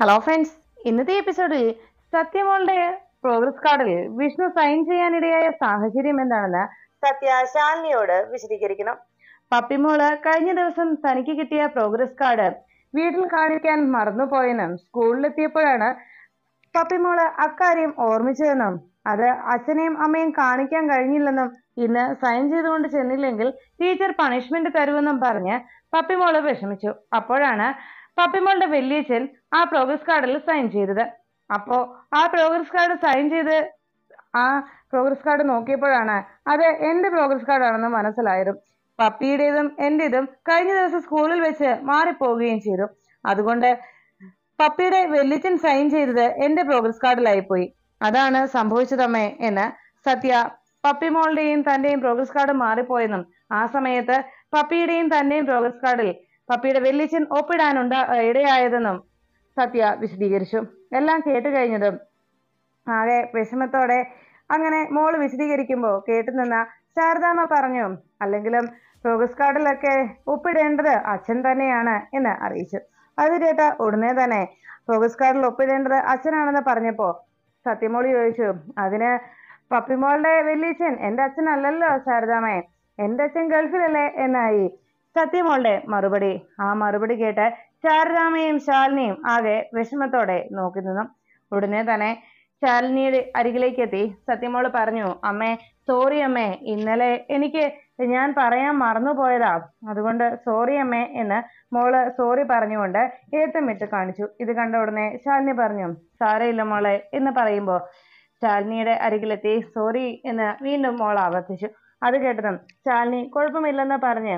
hello friends ഇന്നത്തെ എപ്പിസോഡിൽ സത്യമോളുടെ progress കാർഡിൽ വിഷ്ണു സൈൻ ചെയ്യാനിടയായ സാഹചര്യം എന്താണെന്ന് സത്യ ശാലിനിയോട് വിശദീകരിക്കണം പപ്പിമോള് കഴിഞ്ഞ ദിവസം തനിക്ക് കിട്ടിയ പ്രോഗ്രസ് കാർഡ് വീട്ടിൽ കാണിക്കാൻ മറന്നുപോയെന്നും സ്കൂളിലെത്തിയപ്പോഴാണ് പപ്പിമോള് അക്കാര്യം ഓർമ്മിച്ചതെന്നും അത് അച്ഛനെയും അമ്മയും കാണിക്കാൻ കഴിഞ്ഞില്ലെന്നും ഇന്ന് സൈൻ ചെയ്തുകൊണ്ട് ചെന്നില്ലെങ്കിൽ ടീച്ചർ പണിഷ്മെന്റ് തരുമെന്നും പറഞ്ഞ് പപ്പിമോള് വിഷമിച്ചു അപ്പോഴാണ് പപ്പിമോളുടെ വലിയച്ഛൻ ആ പ്രോഗ്രസ് കാർഡിൽ സൈൻ ചെയ്തത് അപ്പോ ആ പ്രോഗ്രസ് കാർഡ് സൈൻ ചെയ്ത് ആ പ്രോഗ്രസ് കാർഡ് നോക്കിയപ്പോഴാണ് അത് എന്റെ പ്രോഗ്രസ് കാർഡാണെന്ന് മനസ്സിലായത് പപ്പിയുടേതും എന്റേതും കഴിഞ്ഞ ദിവസം സ്കൂളിൽ വെച്ച് മാറിപ്പോവുകയും ചെയ്തു അതുകൊണ്ട് പപ്പിയുടെ വെല്ലിച്ചൻ സൈൻ ചെയ്തത് എന്റെ പ്രോഗ്രസ് കാർഡിലായി പോയി അതാണ് സംഭവിച്ചതമ്മേ എന്ന് സത്യ പപ്പി മോളുടെയും തന്റെയും പ്രോഗ്രസ് കാർഡ് മാറിപ്പോയെന്നും ആ സമയത്ത് പപ്പിയുടെയും തന്റെയും പ്രോഗ്രസ് കാർഡിൽ പപ്പിയുടെ വെല്ലിച്ചൻ ഒപ്പിടാനുണ്ട ഇടയായതെന്നും സത്യ വിശദീകരിച്ചു എല്ലാം കേട്ട് കഴിഞ്ഞതും ആകെ വിഷമത്തോടെ അങ്ങനെ മോള് വിശദീകരിക്കുമ്പോൾ കേട്ടുനിന്ന ശാരദാമ്മ പറഞ്ഞു അല്ലെങ്കിലും പ്രോഗ്രസ് കാർഡിലൊക്കെ ഒപ്പിടേണ്ടത് അച്ഛൻ തന്നെയാണ് എന്ന് അറിയിച്ചു അത് കേട്ട ഉടനെ തന്നെ പ്രോഗ്രസ് കാർഡിൽ ഒപ്പിടേണ്ടത് അച്ഛനാണെന്ന് പറഞ്ഞപ്പോൾ സത്യമോളി ചോദിച്ചു അതിന് പപ്പിമോളുടെ വലിയച്ഛൻ എൻ്റെ അച്ഛനല്ലല്ലോ ശാരദാമ്മേ എൻ്റെ അച്ഛൻ ഗൾഫിലല്ലേ എന്നായി സത്യമോളുടെ മറുപടി ആ മറുപടി കേട്ട് ചാരരാമയും ശാലിനിയും ആകെ വിഷമത്തോടെ നോക്കി നിന്നു ഉടനെ തന്നെ ശാലിനിയുടെ അരികിലേക്ക് എത്തി സത്യമോള് പറഞ്ഞു അമ്മേ സോറി അമ്മേ ഇന്നലെ എനിക്ക് ഞാൻ പറയാൻ മറന്നുപോയതാ അതുകൊണ്ട് സോറി അമ്മേ എന്ന് മോള് സോറി പറഞ്ഞുകൊണ്ട് ഏത്തമിട്ട് കാണിച്ചു ഇത് കണ്ട ഉടനെ ശാലിനി പറഞ്ഞു സാരയില്ല മോളെ എന്ന് പറയുമ്പോൾ ശാലിനിയുടെ അരികിലെത്തി സോറി എന്ന് വീണ്ടും മോൾ ആവർത്തിച്ചു അത് കേട്ടതും ശാലിനി കുഴപ്പമില്ലെന്ന് പറഞ്ഞ്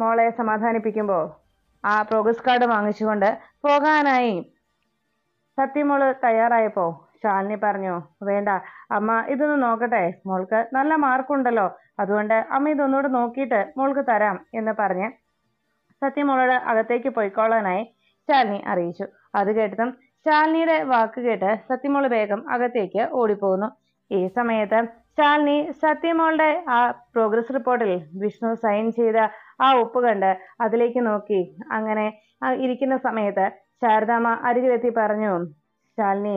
മോളെ സമാധാനിപ്പിക്കുമ്പോൾ ആ പ്രോഗ്രസ് കാർഡ് വാങ്ങിച്ചുകൊണ്ട് പോകാനായി സത്യമോള് തയ്യാറായപ്പോ ശാലിനി പറഞ്ഞു വേണ്ട അമ്മ ഇതൊന്ന് നോക്കട്ടെ മോൾക്ക് നല്ല മാർക്കുണ്ടല്ലോ അതുകൊണ്ട് അമ്മ ഇതൊന്നുകൂടെ നോക്കിയിട്ട് മോൾക്ക് തരാം എന്ന് പറഞ്ഞ് സത്യമോളോട് അകത്തേക്ക് പോയിക്കോളാനായി ശാലിനി അറിയിച്ചു അത് കേട്ടതും ശാലിനിയുടെ വാക്ക് കേട്ട് സത്യമോള് വേഗം അകത്തേക്ക് ഓടിപ്പോകുന്നു ഈ സമയത്ത് ശാലിനി സത്യമോളുടെ ആ പ്രോഗ്രസ് റിപ്പോർട്ടിൽ വിഷ്ണു സൈൻ ചെയ്ത ആ ഒപ്പ് കണ്ട് അതിലേക്ക് നോക്കി അങ്ങനെ ഇരിക്കുന്ന സമയത്ത് ശാരദാമ്മ അരികിലെത്തി പറഞ്ഞു ശാലിനി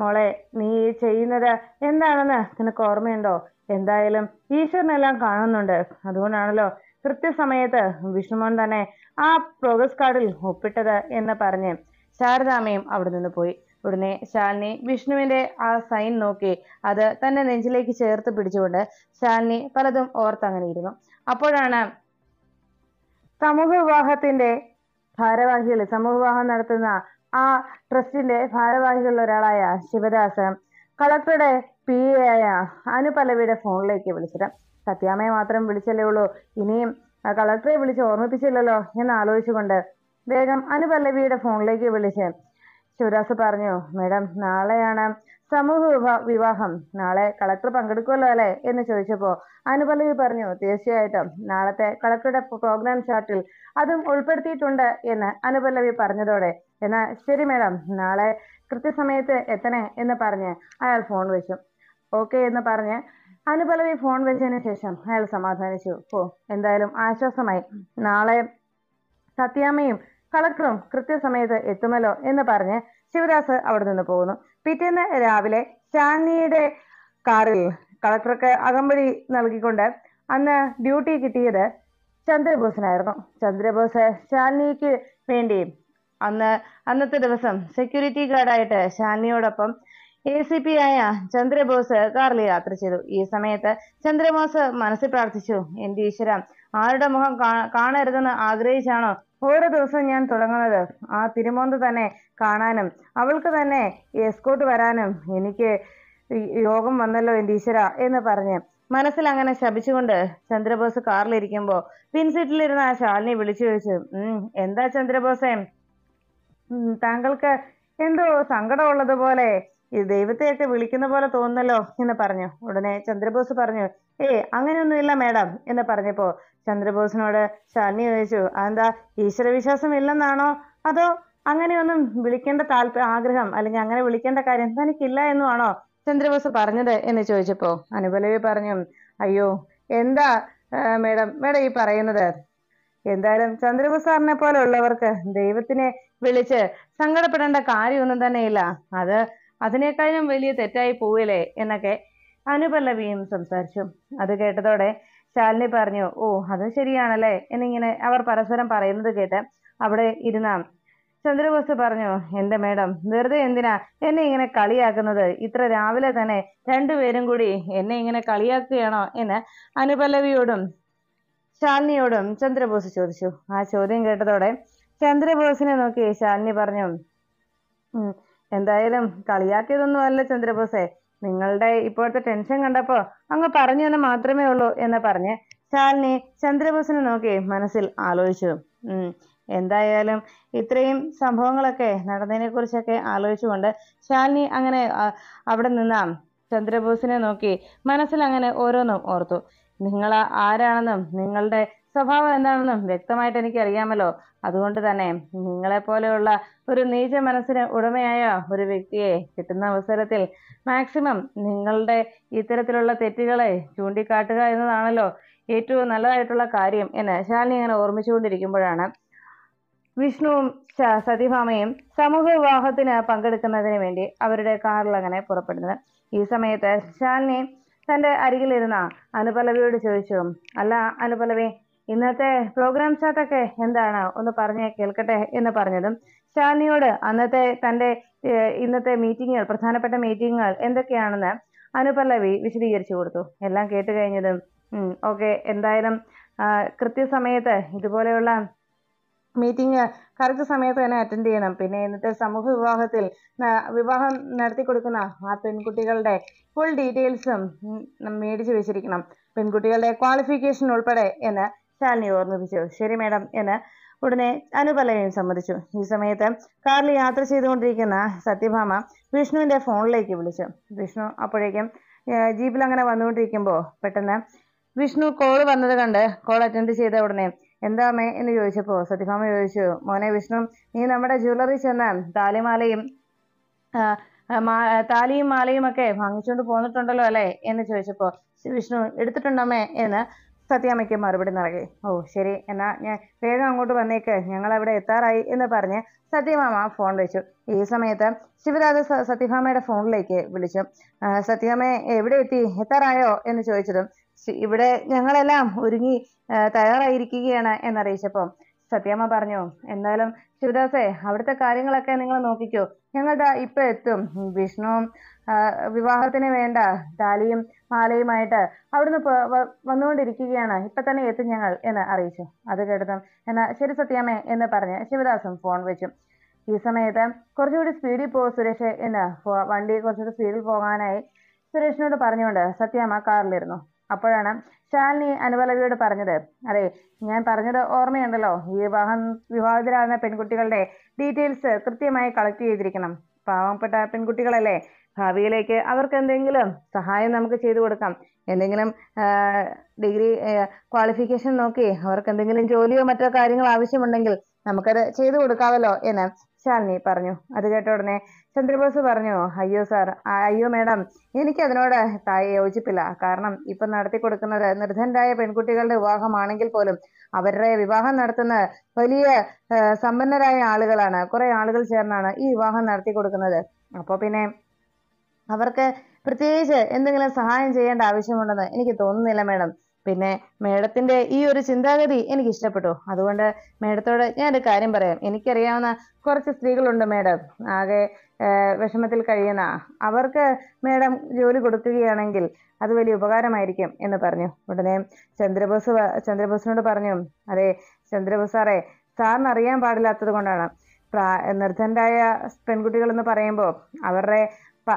മോളെ നീ ചെയ്യുന്നത് എന്താണെന്ന് നിനക്ക് ഓർമ്മയുണ്ടോ എന്തായാലും ഈശ്വരനെല്ലാം കാണുന്നുണ്ട് അതുകൊണ്ടാണല്ലോ കൃത്യസമയത്ത് വിഷ്ണുമോൻ തന്നെ ആ പ്രോഗ്രസ് കാർഡിൽ ഒപ്പിട്ടത് എന്ന് പറഞ്ഞ് ശാരദാമ്മയും അവിടെ നിന്ന് പോയി ഉടനെ ശാലിനി വിഷ്ണുവിന്റെ ആ സൈൻ നോക്കി അത് തന്റെ നെഞ്ചിലേക്ക് ചേർത്ത് പിടിച്ചുകൊണ്ട് ശാലിനി പലതും ഓർത്തങ്ങനെ ഇരുന്നു അപ്പോഴാണ് സമൂഹ വിവാഹത്തിന്റെ ഭാരവാഹികൾ സമൂഹ വിവാഹം നടത്തുന്ന ആ ട്രസ്റ്റിന്റെ ഭാരവാഹികളിൽ ഒരാളായ ശിവദാസൻ കളക്ടറുടെ പി എ ആയ അനുപലവിയുടെ ഫോണിലേക്ക് വിളിച്ചത് സത്യാമ്മയെ മാത്രം വിളിച്ചല്ലേ ഉള്ളൂ ഇനിയും കളക്ടറെ വിളിച്ച് ഓർമ്മിപ്പിച്ചില്ലല്ലോ എന്ന് ആലോചിച്ചുകൊണ്ട് വേഗം അനുപല്ലവിയുടെ ഫോണിലേക്ക് വിളിച്ച് ശിവദാസ് പറഞ്ഞു മേഡം നാളെയാണ് സമൂഹ വിവാഹം നാളെ കളക്ടർ പങ്കെടുക്കുമല്ലോ അല്ലേ എന്ന് ചോദിച്ചപ്പോൾ അനുപല്ലവി പറഞ്ഞു തീർച്ചയായിട്ടും നാളത്തെ കളക്ടറുടെ പ്രോഗ്രാം ചാർട്ടിൽ അതും ഉൾപ്പെടുത്തിയിട്ടുണ്ട് എന്ന് അനുപല്ലവി പറഞ്ഞതോടെ എന്നാ ശരി മേഡം നാളെ കൃത്യസമയത്ത് എത്തണേ എന്ന് പറഞ്ഞ് അയാൾ ഫോൺ വെച്ചു ഓക്കെ എന്ന് പറഞ്ഞ് അനുപല്ലവി ഫോൺ വെച്ചതിന് ശേഷം അയാൾ സമാധാനിച്ചു ഓ എന്തായാലും ആശ്വാസമായി നാളെ സത്യാമ്മയും കളക്ടറും കൃത്യസമയത്ത് എത്തുമല്ലോ എന്ന് പറഞ്ഞ് ശിവദാസ് അവിടെ നിന്ന് പോകുന്നു പിറ്റേന്ന് രാവിലെ സ്റ്റാൻലിയുടെ കാറിൽ കളക്ടർക്ക് അകമ്പടി നൽകിക്കൊണ്ട് അന്ന് ഡ്യൂട്ടി കിട്ടിയത് ചന്ദ്രബോസിനായിരുന്നു ചന്ദ്രബോസ് ശാലിനിക്ക് വേണ്ടി അന്ന് അന്നത്തെ ദിവസം സെക്യൂരിറ്റി ഗാർഡായിട്ട് ശാലിനിയോടൊപ്പം എ സി പി ആയ ചന്ദ്രബോസ് കാറിൽ യാത്ര ചെയ്തു ഈ സമയത്ത് ചന്ദ്രബോസ് മനസ്സിൽ പ്രാർത്ഥിച്ചു എൻ്റെ ഈശ്വരം ആരുടെ മുഖം കാണരുതെന്ന് ആഗ്രഹിച്ചാണോ ഓരോ ദിവസവും ഞാൻ തുടങ്ങുന്നത് ആ തിരുമോന്ത് തന്നെ കാണാനും അവൾക്ക് തന്നെ എസ്കോട്ട് വരാനും എനിക്ക് യോഗം വന്നല്ലോ എൻ്റെ ഈശ്വര എന്ന് പറഞ്ഞ് മനസ്സിൽ അങ്ങനെ ശപിച്ചുകൊണ്ട് ചന്ദ്രബോസ് കാറിലിരിക്കുമ്പോൾ പിൻസീറ്റിലിരുന്ന ആ ശാലിനി വിളിച്ചു ചോദിച്ചു എന്താ ചന്ദ്രബോസേ താങ്കൾക്ക് എന്തോ സങ്കടമുള്ളതുപോലെ ഈ ദൈവത്തെയൊക്കെ വിളിക്കുന്ന പോലെ തോന്നുന്നല്ലോ എന്ന് പറഞ്ഞു ഉടനെ ചന്ദ്രബോസ് പറഞ്ഞു ഏ അങ്ങനെയൊന്നുമില്ല മേഡം എന്ന് പറഞ്ഞപ്പോൾ ചന്ദ്രബോസിനോട് ശാലിനി ചോദിച്ചു അതെന്താ ഈശ്വരവിശ്വാസം ഇല്ലെന്നാണോ അതോ അങ്ങനെയൊന്നും വിളിക്കേണ്ട താല്പര്യ ആഗ്രഹം അല്ലെങ്കിൽ അങ്ങനെ വിളിക്കേണ്ട കാര്യം തനിക്കില്ല എന്നുമാണോ ചന്ദ്രബോസ് പറഞ്ഞത് എന്ന് ചോദിച്ചപ്പോൾ അനുപലവി പറഞ്ഞു അയ്യോ എന്താ മേഡം മേഡം ഈ പറയുന്നത് എന്തായാലും ചന്ദ്രബോസ് സാറിനെ പോലെ ഉള്ളവർക്ക് ദൈവത്തിനെ വിളിച്ച് സങ്കടപ്പെടേണ്ട കാര്യമൊന്നും തന്നെയില്ല അത് അതിനേക്കാളും വലിയ തെറ്റായി പോവില്ലേ എന്നൊക്കെ അനുപല്ലവിയും സംസാരിച്ചു അത് കേട്ടതോടെ ശാലിനി പറഞ്ഞു ഓ അത് ശരിയാണല്ലേ എന്നിങ്ങനെ അവർ പരസ്പരം പറയുന്നത് കേട്ട് അവിടെ ഇരുന്ന ചന്ദ്രബോസ് പറഞ്ഞു എൻ്റെ മേഡം വെറുതെ എന്തിനാ എന്നെ ഇങ്ങനെ കളിയാക്കുന്നത് ഇത്ര രാവിലെ തന്നെ രണ്ടുപേരും കൂടി എന്നെ ഇങ്ങനെ കളിയാക്കുകയാണോ എന്ന് അനുപല്ലവിയോടും ശാലിനിയോടും ചന്ദ്രബോസ് ചോദിച്ചു ആ ചോദ്യം കേട്ടതോടെ ചന്ദ്രബോസിനെ നോക്കി ശാലിനി പറഞ്ഞു എന്തായാലും കളിയാക്കിയതൊന്നും അല്ല ചന്ദ്രബോസേ നിങ്ങളുടെ ഇപ്പോഴത്തെ ടെൻഷൻ കണ്ടപ്പോ അങ്ങ് പറഞ്ഞു എന്ന് മാത്രമേ ഉള്ളൂ എന്ന് പറഞ്ഞ് ശാലിനി ചന്ദ്രബോസിനെ നോക്കി മനസ്സിൽ ആലോചിച്ചു ഉം എന്തായാലും ഇത്രയും സംഭവങ്ങളൊക്കെ നടന്നതിനെ കുറിച്ചൊക്കെ ആലോചിച്ചുകൊണ്ട് ശാലിനി അങ്ങനെ അവിടെ നിന്നാം ചന്ദ്രബോസിനെ നോക്കി മനസ്സിൽ അങ്ങനെ ഓരോന്നും ഓർത്തു നിങ്ങൾ ആരാണെന്നും നിങ്ങളുടെ സ്വഭാവം എന്താണെന്ന് വ്യക്തമായിട്ട് എനിക്ക് അറിയാമല്ലോ അതുകൊണ്ട് തന്നെ നിങ്ങളെ പോലെയുള്ള ഒരു നീച മനസ്സിന് ഉടമയായ ഒരു വ്യക്തിയെ കിട്ടുന്ന അവസരത്തിൽ മാക്സിമം നിങ്ങളുടെ ഇത്തരത്തിലുള്ള തെറ്റുകളെ ചൂണ്ടിക്കാട്ടുക എന്നതാണല്ലോ ഏറ്റവും നല്ലതായിട്ടുള്ള കാര്യം എന്ന് ശാലിനി ഇങ്ങനെ ഓർമ്മിച്ചുകൊണ്ടിരിക്കുമ്പോഴാണ് വിഷ്ണുവും സതിഭാമയും സമൂഹ വിവാഹത്തിന് പങ്കെടുക്കുന്നതിന് വേണ്ടി അവരുടെ കാറിൽ അങ്ങനെ പുറപ്പെടുന്നത് ഈ സമയത്ത് ശാലിനി തൻ്റെ അരികിലിരുന്ന അനുപലവിയോട് ചോദിച്ചു അല്ല അനുപലവി ഇന്നത്തെ പ്രോഗ്രാം ഒക്കെ എന്താണ് ഒന്ന് പറഞ്ഞ് കേൾക്കട്ടെ എന്ന് പറഞ്ഞതും ശാലിനിയോട് അന്നത്തെ തൻ്റെ ഇന്നത്തെ മീറ്റിങ്ങുകൾ പ്രധാനപ്പെട്ട മീറ്റിങ്ങുകൾ എന്തൊക്കെയാണെന്ന് അനുപല്ലവി വിശദീകരിച്ചു കൊടുത്തു എല്ലാം കേട്ട് കഴിഞ്ഞതും ഓക്കെ എന്തായാലും കൃത്യസമയത്ത് ഇതുപോലെയുള്ള മീറ്റിംഗ് കറക്റ്റ് സമയത്ത് തന്നെ അറ്റൻഡ് ചെയ്യണം പിന്നെ ഇന്നത്തെ സമൂഹ വിവാഹത്തിൽ വിവാഹം നടത്തി കൊടുക്കുന്ന ആ പെൺകുട്ടികളുടെ ഫുൾ ഡീറ്റെയിൽസും മേടിച്ചു വെച്ചിരിക്കണം പെൺകുട്ടികളുടെ ക്വാളിഫിക്കേഷൻ ഉൾപ്പെടെ എന്ന് ശാലിനി ഓർമ്മിപ്പിച്ചു ശരി മേഡം എന്ന് ഉടനെ അനുപലയും സമ്മതിച്ചു ഈ സമയത്ത് കാറിൽ യാത്ര ചെയ്തുകൊണ്ടിരിക്കുന്ന സത്യഭാമ വിഷ്ണുവിന്റെ ഫോണിലേക്ക് വിളിച്ചു വിഷ്ണു അപ്പോഴേക്കും ജീപ്പിൽ അങ്ങനെ വന്നുകൊണ്ടിരിക്കുമ്പോൾ പെട്ടെന്ന് വിഷ്ണു കോൾ വന്നത് കണ്ട് കോൾ അറ്റൻഡ് ചെയ്ത ഉടനെ എന്താ അമ്മേ എന്ന് ചോദിച്ചപ്പോൾ സത്യഭാമ ചോദിച്ചു മോനെ വിഷ്ണു നീ നമ്മുടെ ജ്വല്ലറി ചെന്ന് താലിമാലയും താലിയും മാലയും ഒക്കെ വാങ്ങിച്ചുകൊണ്ട് പോന്നിട്ടുണ്ടല്ലോ അല്ലേ എന്ന് ചോദിച്ചപ്പോൾ വിഷ്ണു എടുത്തിട്ടുണ്ടമ്മേ എന്ന് സത്യാമ്മയ്ക്ക് മറുപടി നൽകി ഓ ശരി എന്നാ ഞാൻ വേഗം അങ്ങോട്ട് വന്നേക്ക് ഞങ്ങൾ അവിടെ എത്താറായി എന്ന് പറഞ്ഞ് സത്യമാമ ഫോൺ വെച്ചു ഈ സമയത്ത് ശിവരാജ് സത്യഭാമയുടെ ഫോണിലേക്ക് വിളിച്ചു സത്യഭാമ എവിടെ എത്തി എത്താറായോ എന്ന് ചോദിച്ചതും ഇവിടെ ഞങ്ങളെല്ലാം ഒരുങ്ങി തയ്യാറായിരിക്കുകയാണ് എന്നറിയിച്ചപ്പോ സത്യമ്മ പറഞ്ഞു എന്തായാലും ശിവദാസേ അവിടുത്തെ കാര്യങ്ങളൊക്കെ നിങ്ങൾ നോക്കിക്കോ ഞങ്ങളുടെ ഇപ്പൊ എത്തും വിഷ്ണുവും വിവാഹത്തിന് വേണ്ട ഡാലിയും മാലയുമായിട്ട് അവിടുന്ന് വന്നുകൊണ്ടിരിക്കുകയാണ് ഇപ്പൊ തന്നെ എത്തും ഞങ്ങൾ എന്ന് അറിയിച്ചു അത് കേട്ടതും എന്നാ ശരി സത്യാമേ എന്ന് പറഞ്ഞ് ശിവദാസും ഫോൺ വെച്ചു ഈ സമയത്ത് കുറച്ചുകൂടി സ്പീഡിൽ പോകും സുരേഷ് എന്ന് വണ്ടി കുറച്ചുകൂടി സ്പീഡിൽ പോകാനായി സുരേഷിനോട് പറഞ്ഞുകൊണ്ട് സത്യാമ കാറിലിരുന്നു അപ്പോഴാണ് ശാലിനി അനുപലവിയോട് പറഞ്ഞത് അതെ ഞാൻ പറഞ്ഞത് ഓർമ്മയുണ്ടല്ലോ വിവാഹം വിവാഹിതരാകുന്ന പെൺകുട്ടികളുടെ ഡീറ്റെയിൽസ് കൃത്യമായി കളക്ട് ചെയ്തിരിക്കണം പാവപ്പെട്ട പെൺകുട്ടികളല്ലേ ഭാവിയിലേക്ക് അവർക്ക് എന്തെങ്കിലും സഹായം നമുക്ക് ചെയ്തു കൊടുക്കാം എന്തെങ്കിലും ഡിഗ്രി ക്വാളിഫിക്കേഷൻ നോക്കി അവർക്ക് എന്തെങ്കിലും ജോലിയോ മറ്റോ കാര്യങ്ങൾ ആവശ്യമുണ്ടെങ്കിൽ നമുക്കത് ചെയ്തു കൊടുക്കാമല്ലോ എന്ന് ശാലിനി പറഞ്ഞു അത് കേട്ട ഉടനെ ചന്ദ്രബോസ് പറഞ്ഞു അയ്യോ സാർ അയ്യോ മേഡം എനിക്ക് അതിനോട് യോജിപ്പില്ല കാരണം ഇപ്പൊ നടത്തി കൊടുക്കുന്നത് നിർധനരായ പെൺകുട്ടികളുടെ വിവാഹമാണെങ്കിൽ പോലും അവരുടെ വിവാഹം നടത്തുന്ന വലിയ സമ്പന്നരായ ആളുകളാണ് കുറെ ആളുകൾ ചേർന്നാണ് ഈ വിവാഹം നടത്തി കൊടുക്കുന്നത് അപ്പോൾ പിന്നെ അവർക്ക് പ്രത്യേകിച്ച് എന്തെങ്കിലും സഹായം ചെയ്യേണ്ട ആവശ്യമുണ്ടെന്ന് എനിക്ക് തോന്നുന്നില്ല മേഡം പിന്നെ മേഡത്തിന്റെ ഈ ഒരു ചിന്താഗതി എനിക്ക് ഇഷ്ടപ്പെട്ടു അതുകൊണ്ട് മേഡത്തോട് ഞാനൊരു കാര്യം പറയാം എനിക്കറിയാവുന്ന കുറച്ച് സ്ത്രീകളുണ്ട് മേഡം ആകെ വിഷമത്തിൽ കഴിയുന്ന അവർക്ക് മേഡം ജോലി കൊടുക്കുകയാണെങ്കിൽ അത് വലിയ ഉപകാരമായിരിക്കും എന്ന് പറഞ്ഞു ഉടനെ ചന്ദ്രബോസ് ചന്ദ്രബോസിനോട് പറഞ്ഞു അതെ ചന്ദ്രബോസ് സാറേ സാറിന് അറിയാൻ പാടില്ലാത്തത് കൊണ്ടാണ് നിർദ്ധനരായ പെൺകുട്ടികൾ എന്ന് പറയുമ്പോൾ അവരുടെ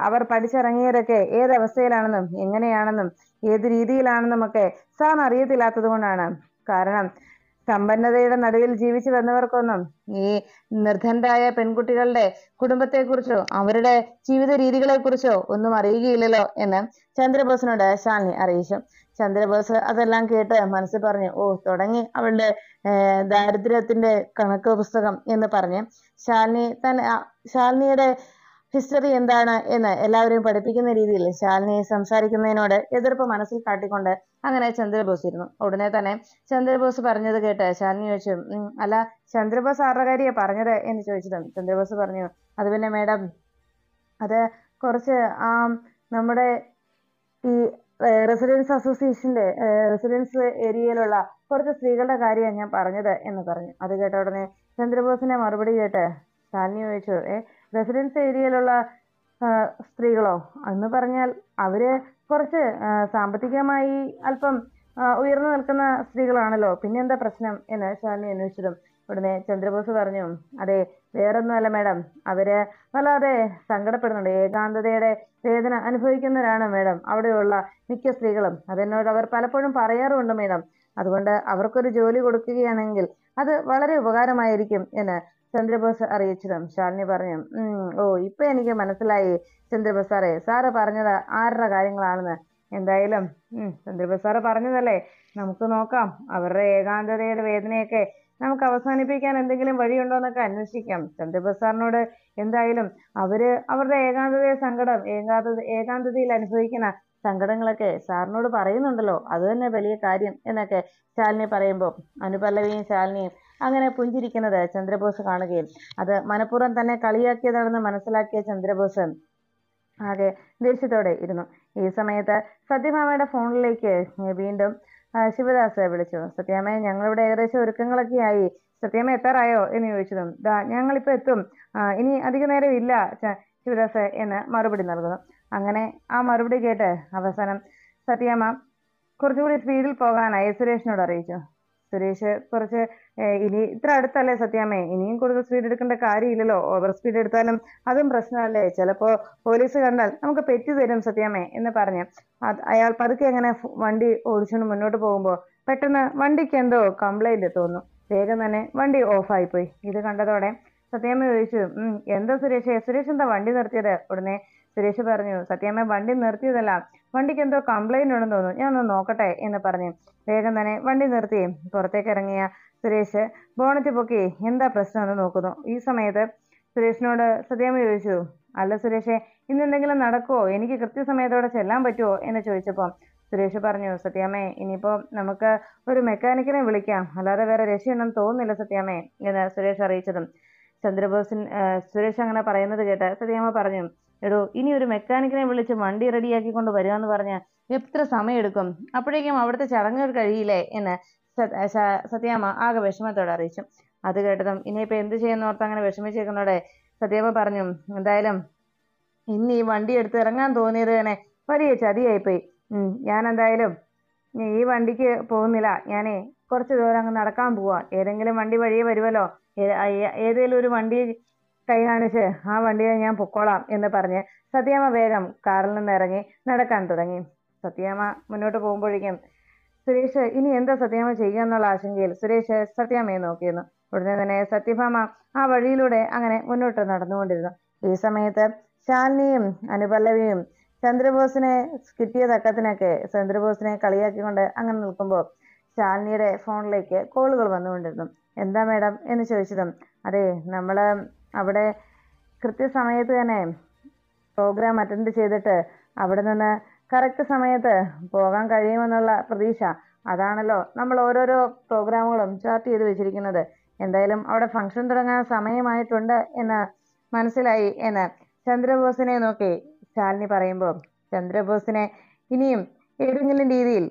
അവർ പഠിച്ചിറങ്ങിയതൊക്കെ ഏതവസ്ഥയിലാണെന്നും എങ്ങനെയാണെന്നും ഏത് രീതിയിലാണെന്നും ഒക്കെ സാം അറിയത്തില്ലാത്തത് കൊണ്ടാണ് കാരണം സമ്പന്നതയുടെ നടുവിൽ ജീവിച്ചു വന്നവർക്കൊന്നും ഈ നിർധനരായ പെൺകുട്ടികളുടെ കുടുംബത്തെക്കുറിച്ചോ അവരുടെ ജീവിത രീതികളെക്കുറിച്ചോ ഒന്നും അറിയുകയില്ലല്ലോ എന്ന് ചന്ദ്രബോസിനോട് ശാലിനി അറിയിച്ചു ചന്ദ്രബോസ് അതെല്ലാം കേട്ട് മനസ്സിൽ പറഞ്ഞു ഓ തുടങ്ങി അവളുടെ ദാരിദ്ര്യത്തിന്റെ കണക്ക് പുസ്തകം എന്ന് പറഞ്ഞ് ശാലിനി തന്നെ ശാലിനിയുടെ ഹിസ്റ്ററി എന്താണ് എന്ന് എല്ലാവരെയും പഠിപ്പിക്കുന്ന രീതിയിൽ ശാലിനി സംസാരിക്കുന്നതിനോട് എതിർപ്പ് മനസ്സിൽ കാട്ടിക്കൊണ്ട് അങ്ങനെ ചന്ദ്രബോസ് ഇരുന്നു ഉടനെ തന്നെ ചന്ദ്രബോസ് പറഞ്ഞത് കേട്ട് ശാലിനി ചോദിച്ചു അല്ല ചന്ദ്രബോസ് ആരുടെ കാര്യമാണ് പറഞ്ഞത് എന്ന് ചോദിച്ചതും ചന്ദ്രബോസ് പറഞ്ഞു അത് പിന്നെ മേഡം അത് കുറച്ച് ആ നമ്മുടെ ഈ റെസിഡൻസ് അസോസിയേഷന്റെ റെസിഡൻസ് ഏരിയയിലുള്ള കുറച്ച് സ്ത്രീകളുടെ കാര്യമാണ് ഞാൻ പറഞ്ഞത് എന്ന് പറഞ്ഞു അത് കേട്ട ഉടനെ ചന്ദ്രബോസിനെ മറുപടി കേട്ട് ശാലിനി ചോദിച്ചു ഏ റെസിഡൻസ് ഏരിയയിലുള്ള സ്ത്രീകളോ എന്ന് പറഞ്ഞാൽ അവർ കുറച്ച് സാമ്പത്തികമായി അല്പം ഉയർന്നു നിൽക്കുന്ന സ്ത്രീകളാണല്ലോ പിന്നെന്താ പ്രശ്നം എന്ന് ശാലിനി അന്വേഷിച്ചതും ഉടനെ ചന്ദ്രബോസ് പറഞ്ഞു അതെ വേറൊന്നുമല്ല മേഡം അവര് വല്ലാതെ സങ്കടപ്പെടുന്നുണ്ട് ഏകാന്തതയുടെ വേദന അനുഭവിക്കുന്നവരാണ് മേഡം അവിടെയുള്ള മിക്ക സ്ത്രീകളും അതെന്നോട് അവർ പലപ്പോഴും പറയാറുമുണ്ട് മേഡം അതുകൊണ്ട് അവർക്കൊരു ജോലി കൊടുക്കുകയാണെങ്കിൽ അത് വളരെ ഉപകാരമായിരിക്കും എന്ന് ചന്ദ്രബോസ് അറിയിച്ചതും ശാലിനി പറഞ്ഞു ഓ ഇപ്പൊ എനിക്ക് മനസ്സിലായി ചന്ദ്രബോസ് സാറേ സാറ് പറഞ്ഞത് ആരുടെ കാര്യങ്ങളാണെന്ന് എന്തായാലും ചന്ദ്രബോസ് സാറ് പറഞ്ഞതല്ലേ നമുക്ക് നോക്കാം അവരുടെ ഏകാന്തതയുടെ വേദനയൊക്കെ നമുക്ക് അവസാനിപ്പിക്കാൻ എന്തെങ്കിലും വഴിയുണ്ടോ എന്നൊക്കെ അന്വേഷിക്കാം സന്ദീപ് സാറിനോട് എന്തായാലും അവര് അവരുടെ ഏകാന്തതയെ സങ്കടം ഏകാന്ത ഏകാന്തതയിൽ അനുഭവിക്കുന്ന സങ്കടങ്ങളൊക്കെ സാറിനോട് പറയുന്നുണ്ടല്ലോ അത് തന്നെ വലിയ കാര്യം എന്നൊക്കെ ശാലിനി പറയുമ്പോൾ അനുപല്ലവിയും ശാലിനിയും അങ്ങനെ പുഞ്ചിരിക്കുന്നത് ചന്ദ്രബോസ് കാണുകയും അത് മനഃപൂർവ്വം തന്നെ കളിയാക്കിയതാണെന്ന് മനസ്സിലാക്കിയ ചന്ദ്രബോസ് ആകെ ദേഷ്യത്തോടെ ഇരുന്നു ഈ സമയത്ത് സത്യഭാമയുടെ ഫോണിലേക്ക് വീണ്ടും ആ ശിവദാസെ വിളിച്ചു സത്യാമ്മ ഞങ്ങളിവിടെ ഏകദേശം ഒരുക്കങ്ങളൊക്കെ ആയി സത്യാമ്മ എത്താറായോ എന്ന് ചോദിച്ചതും ദാ ഞങ്ങളിപ്പോൾ എത്തും ഇനി അധിക നേരം ഇല്ല ശിവദാസ് എന്ന് മറുപടി നൽകുന്നു അങ്ങനെ ആ മറുപടി കേട്ട് അവസാനം സത്യാമ്മ കുറച്ചുകൂടി സ്പീഡിൽ പോകാനായി സുരേഷിനോട് അറിയിച്ചു സുരേഷ് കുറച്ച് ഇനി ഇത്ര അടുത്തല്ലേ സത്യാമേ ഇനിയും കൂടുതൽ സ്പീഡ് എടുക്കേണ്ട കാര്യമില്ലല്ലോ ഓവർ സ്പീഡ് എടുത്താലും അതും പ്രശ്നമല്ലേ ചിലപ്പോ പോലീസ് കണ്ടാൽ നമുക്ക് പെറ്റി തരും സത്യാമേ എന്ന് പറഞ്ഞ് അയാൾ പതുക്കെ അങ്ങനെ വണ്ടി ഓടിച്ചുകൊണ്ട് മുന്നോട്ട് പോകുമ്പോ പെട്ടെന്ന് വണ്ടിക്ക് എന്തോ കംപ്ലൈന്റ് തോന്നുന്നു വേഗം തന്നെ വണ്ടി ഓഫായി പോയി ഇത് കണ്ടതോടെ സത്യാമ്മ ചോദിച്ചു ഉം എന്താ സുരേഷ് സുരേഷ് എന്താ വണ്ടി നിർത്തിയത് ഉടനെ സുരേഷ് പറഞ്ഞു സത്യാമ്മ വണ്ടി നിർത്തിയതല്ല വണ്ടിക്ക് എന്തോ കംപ്ലൈന്റ് ഉണ്ടെന്ന് തോന്നുന്നു ഞാൻ ഒന്ന് നോക്കട്ടെ എന്ന് പറഞ്ഞു വേഗം തന്നെ വണ്ടി നിർത്തി പുറത്തേക്ക് ഇറങ്ങിയ സുരേഷ് ബോണറ്റ് പൊക്കി എന്താ പ്രശ്നം എന്ന് നോക്കുന്നു ഈ സമയത്ത് സുരേഷിനോട് സത്യാമ്മ ചോദിച്ചു അല്ല സുരേഷെ ഇന്ന് എന്തെങ്കിലും നടക്കുമോ എനിക്ക് കൃത്യസമയത്തോടെ ചെല്ലാൻ പറ്റുമോ എന്ന് ചോദിച്ചപ്പോൾ സുരേഷ് പറഞ്ഞു സത്യാമ്മേ ഇനിയിപ്പോൾ നമുക്ക് ഒരു മെക്കാനിക്കിനെ വിളിക്കാം അല്ലാതെ വേറെ രക്ഷയുണ്ടെന്ന് തോന്നുന്നില്ല സത്യാമ്മേ എന്ന് സുരേഷ് അറിയിച്ചതും ചന്ദ്രബോസിൻ സുരേഷ് അങ്ങനെ പറയുന്നത് കേട്ട സത്യമ്മ പറഞ്ഞു എടോ ഇനി ഒരു മെക്കാനിക്കിനെ വിളിച്ച് വണ്ടി റെഡിയാക്കി കൊണ്ട് വരിക എന്ന് പറഞ്ഞാൽ എത്ര സമയമെടുക്കും അപ്പോഴേക്കും അവിടുത്തെ ചടങ്ങുകൾ കഴിയില്ലേ എന്ന് സത്യാമ്മ ആകെ വിഷമത്തോടെ അറിയിച്ചു അത് കേട്ടതും ഇനിയിപ്പോൾ എന്ത് ചെയ്യുന്ന ഓർത്ത് അങ്ങനെ വിഷമിച്ചേക്കുന്നതോടെ സത്യാമ്മ പറഞ്ഞു എന്തായാലും ഇന്ന് ഈ വണ്ടി എടുത്ത് ഇറങ്ങാൻ തോന്നിയത് തന്നെ വലിയ ചതിയായിപ്പോയി ഞാൻ എന്തായാലും ഈ വണ്ടിക്ക് പോകുന്നില്ല ഞാനേ കുറച്ച് ദൂരം അങ്ങ് നടക്കാൻ പോവാം ഏതെങ്കിലും വണ്ടി വഴിയേ വരുമല്ലോ ഏതെങ്കിലും ഒരു വണ്ടി കൈ കാണിച്ച് ആ വണ്ടിയെ ഞാൻ പൊക്കോളാം എന്ന് പറഞ്ഞ് സത്യാമ്മ വേഗം കാറിൽ നിന്ന് ഇറങ്ങി നടക്കാൻ തുടങ്ങി സത്യാമ്മ മുന്നോട്ട് പോകുമ്പോഴേക്കും സുരേഷ് ഇനി എന്താ സത്യാമ്മ ചെയ്യുക എന്നുള്ള ആശങ്കയിൽ സുരേഷ് സത്യാമ്മയെ നോക്കിയിരുന്നു ഉടനെ തന്നെ സത്യഭാമ ആ വഴിയിലൂടെ അങ്ങനെ മുന്നോട്ട് നടന്നുകൊണ്ടിരുന്നു ഈ സമയത്ത് ശാലിനിയും അനുപല്ലവിയും ചന്ദ്രബോസിനെ കിട്ടിയ തക്കത്തിനൊക്കെ ചന്ദ്രബോസിനെ കളിയാക്കിക്കൊണ്ട് അങ്ങനെ നിൽക്കുമ്പോൾ ശാലിനിയുടെ ഫോണിലേക്ക് കോളുകൾ വന്നുകൊണ്ടിരുന്നു എന്താ മാഡം എന്ന് ചോദിച്ചതും അതെ നമ്മൾ അവിടെ കൃത്യസമയത്ത് തന്നെ പ്രോഗ്രാം അറ്റൻഡ് ചെയ്തിട്ട് അവിടെ നിന്ന് കറക്റ്റ് സമയത്ത് പോകാൻ കഴിയുമെന്നുള്ള പ്രതീക്ഷ അതാണല്ലോ നമ്മൾ ഓരോരോ പ്രോഗ്രാമുകളും ചാർട്ട് ചെയ്ത് വെച്ചിരിക്കുന്നത് എന്തായാലും അവിടെ ഫംഗ്ഷൻ തുടങ്ങാൻ സമയമായിട്ടുണ്ട് എന്ന് മനസ്സിലായി എന്ന് ചന്ദ്രബോസിനെ നോക്കി ശാലിനി പറയുമ്പോൾ ചന്ദ്രബോസിനെ ഇനിയും ഏതെങ്കിലും രീതിയിൽ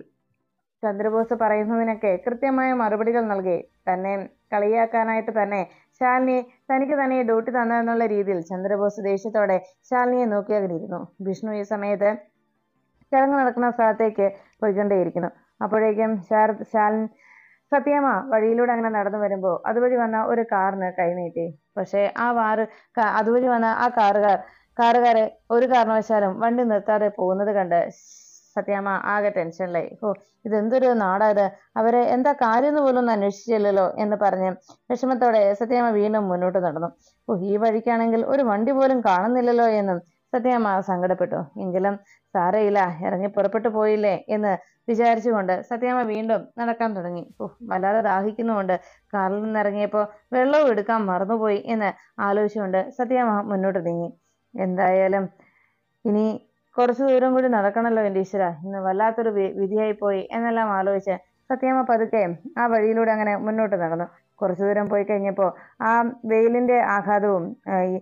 ചന്ദ്രബോസ് പറയുന്നതിനൊക്കെ കൃത്യമായ മറുപടികൾ നൽകി തന്നെ കളിയാക്കാനായിട്ട് തന്നെ ശാലിനി തനിക്ക് തന്നെ ഡ്യൂട്ടി എന്നുള്ള രീതിയിൽ ചന്ദ്രബോസ് ദേഷ്യത്തോടെ ശാലിനിയെ നോക്കി അകന്നിരുന്നു വിഷ്ണു ഈ സമയത്ത് ചടങ്ങ് നടക്കുന്ന സ്ഥലത്തേക്ക് പോയിക്കൊണ്ടേയിരിക്കുന്നു അപ്പോഴേക്കും ശാരദ ശാലിൻ സത്യമ്മ വഴിയിലൂടെ അങ്ങനെ നടന്നു വരുമ്പോൾ അതുവഴി വന്ന ഒരു കാറിന് കൈനീട്ടി പക്ഷേ ആ വാറ് അതുവഴി വന്ന ആ കാറുകാർ കാറുകാരെ ഒരു കാരണവശാലും വണ്ടി നിർത്താതെ പോകുന്നത് കണ്ട് സത്യാമ്മ ആകെ ടെൻഷനിലായി ഓ ഇതെന്തൊരു നാടായത് അവരെ എന്താ കാര്യം എന്ന് പോലും അന്വേഷിച്ചില്ലല്ലോ എന്ന് പറഞ്ഞ് വിഷമത്തോടെ സത്യാമ്മ വീണ്ടും മുന്നോട്ട് നടന്നു ഓ ഈ വഴിക്കാണെങ്കിൽ ഒരു വണ്ടി പോലും കാണുന്നില്ലല്ലോ എന്നും സത്യാമ്മ സങ്കടപ്പെട്ടു എങ്കിലും സാരയില്ല ഇറങ്ങി പുറപ്പെട്ടു പോയില്ലേ എന്ന് വിചാരിച്ചുകൊണ്ട് സത്യാമ്മ വീണ്ടും നടക്കാൻ തുടങ്ങി ഓ വല്ലാതെ ദാഹിക്കുന്നുണ്ട് കാറിൽ നിന്നിറങ്ങിയപ്പോൾ വെള്ളവും എടുക്കാൻ മറന്നുപോയി എന്ന് ആലോചിച്ചുകൊണ്ട് സത്യാമ്മ മുന്നോട്ട് നീങ്ങി എന്തായാലും ഇനി കുറച്ചു ദൂരം കൂടി നടക്കണല്ലോ എൻ്റെ ഈശ്വര ഇന്ന് വല്ലാത്തൊരു വിധിയായി പോയി എന്നെല്ലാം ആലോചിച്ച് സത്യമ്മ പതുക്കെ ആ വഴിയിലൂടെ അങ്ങനെ മുന്നോട്ട് നടന്നു കുറച്ചു ദൂരം പോയി കഴിഞ്ഞപ്പോൾ ആ വെയിലിൻ്റെ ആഘാതവും ഈ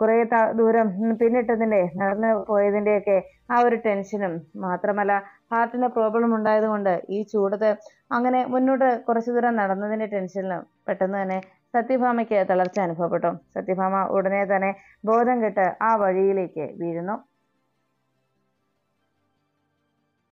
കുറേ ദൂരം പിന്നിട്ടതിൻ്റെ നടന്നു പോയതിൻ്റെയൊക്കെ ആ ഒരു ടെൻഷനും മാത്രമല്ല ഹാർട്ടിന് പ്രോബ്ലം ഉണ്ടായതുകൊണ്ട് ഈ ചൂടത്ത് അങ്ങനെ മുന്നോട്ട് കുറച്ചു ദൂരം നടന്നതിൻ്റെ ടെൻഷനിലും പെട്ടെന്ന് തന്നെ സത്യഭാമയ്ക്ക് തളർച്ച അനുഭവപ്പെട്ടു സത്യഭാമ ഉടനെ തന്നെ ബോധം കെട്ട് ആ വഴിയിലേക്ക് വീഴുന്നു